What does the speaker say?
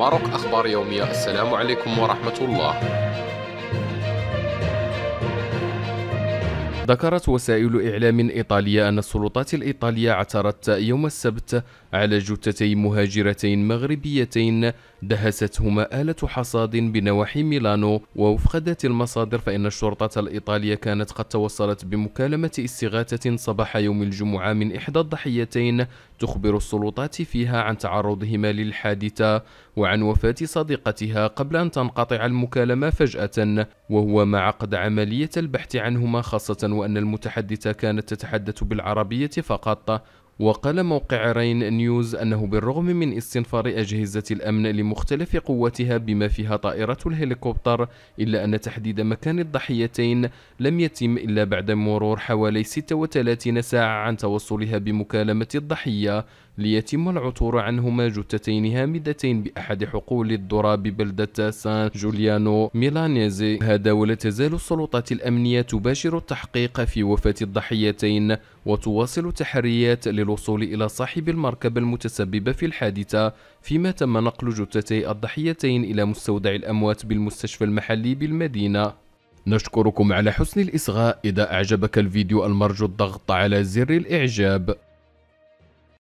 ماروك أخبار يومية السلام عليكم ورحمة الله ذكرت وسائل إعلام إيطالية أن السلطات الإيطالية اعترت يوم السبت على جثتي مهاجرتين مغربيتين دهستهما آلة حصاد بنواحي ميلانو ذات المصادر فإن الشرطة الإيطالية كانت قد توصلت بمكالمة استغاثة صباح يوم الجمعة من إحدى الضحيتين تخبر السلطات فيها عن تعرضهما للحادثة وعن وفاة صديقتها قبل أن تنقطع المكالمة فجأة وهو ما عقد عملية البحث عنهما خاصة وأن المتحدثة كانت تتحدث بالعربية فقط وقال موقع رين نيوز أنه بالرغم من استنفار أجهزة الأمن لمختلف قوتها بما فيها طائرة الهليكوبتر إلا أن تحديد مكان الضحيتين لم يتم إلا بعد مرور حوالي 36 ساعة عن توصلها بمكالمة الضحية ليتم العثور عنهما جثتين هامدتين بأحد حقول الذرة ببلدة سان جوليانو ميلانيزي هذا ولا تزال السلطات الأمنية تباشر التحقيق في وفاة الضحيتين وتواصل تحريات للوصول إلى صاحب المركبة المتسببة في الحادثة فيما تم نقل جثتي الضحيتين إلى مستودع الأموات بالمستشفى المحلي بالمدينة نشكركم على حسن الإصغاء إذا أعجبك الفيديو المرجو الضغط على زر الإعجاب